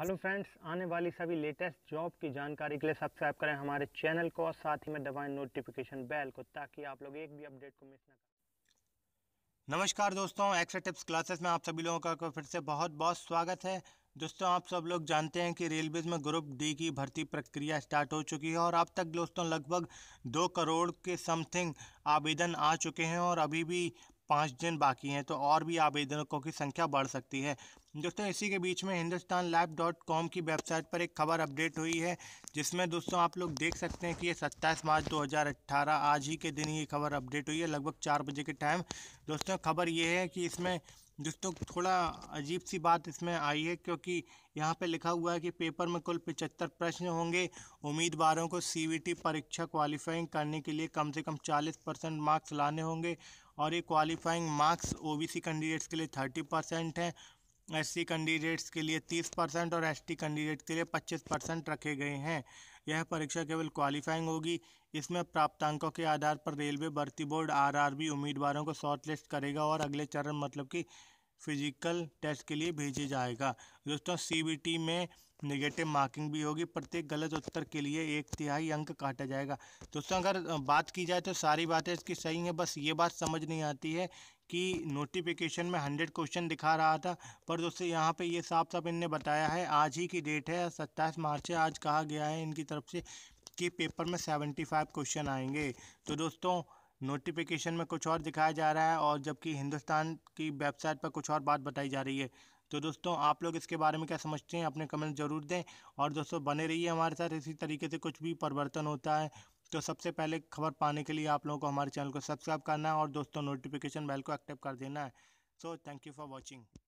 hello friends आने वाली सभी लेटेस्ट जॉब की जानकारी के लिए सब्सक्राइब करें हमारे चैनल को और साथ ही में दबाएं नोटिफिकेशन बेल को ताकि आप लोग एक भी अपडेट को मिस ना करें नमस्कार दोस्तों एक्स्ट्रा टिप्स क्लासेस में आप सभी लोगों का फिर से बहुत बहुत स्वागत है दोस्तों आप सब लोग जानते हैं कि रेलवेज़ में ग्रुप डी की भर्ती प्रक्रिया स्टार्ट हो चुकी है और अब तक दोस्तों लगभग दो करोड़ के समथिंग आवेदन आ चुके हैं और अभी भी पाँच दिन बाकी हैं तो और भी आवेदकों की संख्या बढ़ सकती है दोस्तों इसी के बीच में हिंदुस्तान लाइव डॉट कॉम की वेबसाइट पर एक खबर अपडेट हुई है जिसमें दोस्तों आप लोग देख सकते हैं कि ये सत्ताईस मार्च 2018 आज ही के दिन ये खबर अपडेट हुई है लगभग चार बजे के टाइम दोस्तों खबर ये है कि इसमें दोस्तों थोड़ा अजीब सी बात इसमें आई है क्योंकि यहाँ पे लिखा हुआ है कि पेपर में कुल पिचहत्तर प्रश्न होंगे उम्मीदवारों को सीबीटी परीक्षा क्वालिफाइंग करने के लिए कम से कम 40 परसेंट मार्क्स लाने होंगे और ये क्वालिफाइंग मार्क्स ओबीसी कैंडिडेट्स के लिए थर्टी परसेंट है एस कैंडिडेट्स के लिए तीस परसेंट और एस कैंडिडेट के लिए पच्चीस परसेंट रखे गए हैं यह परीक्षा केवल क्वालिफाइंग होगी इसमें प्राप्तांकों के आधार पर रेलवे भर्ती बोर्ड आरआरबी उम्मीदवारों को शॉर्टलिस्ट करेगा और अगले चरण मतलब कि फिजिकल टेस्ट के लिए भेजे जाएगा दोस्तों सीबीटी में नेगेटिव मार्किंग भी होगी प्रत्येक गलत उत्तर के लिए एक तिहाई अंक काटा जाएगा दोस्तों अगर बात की जाए तो सारी बातें इसकी सही हैं बस ये बात समझ नहीं आती है कि नोटिफिकेशन में हंड्रेड क्वेश्चन दिखा रहा था पर दोस्तों यहाँ पे ये साफ साफ इनने बताया है आज ही की डेट है सत्ताईस मार्च है आज कहा गया है इनकी तरफ से कि पेपर में सेवेंटी फाइव क्वेश्चन आएंगे तो दोस्तों नोटिफिकेशन में कुछ और दिखाया जा रहा है और जबकि हिंदुस्तान की वेबसाइट पर कुछ और बात बताई जा रही है तो दोस्तों आप लोग इसके बारे में क्या समझते हैं अपने कमेंट ज़रूर दें और दोस्तों बने रहिए हमारे साथ इसी तरीके से कुछ भी परिवर्तन होता है तो सबसे पहले खबर पाने के लिए आप लोगों को हमारे चैनल को सब्सक्राइब करना है और दोस्तों नोटिफिकेशन बेल को एक्टिव कर देना है so thank you for watching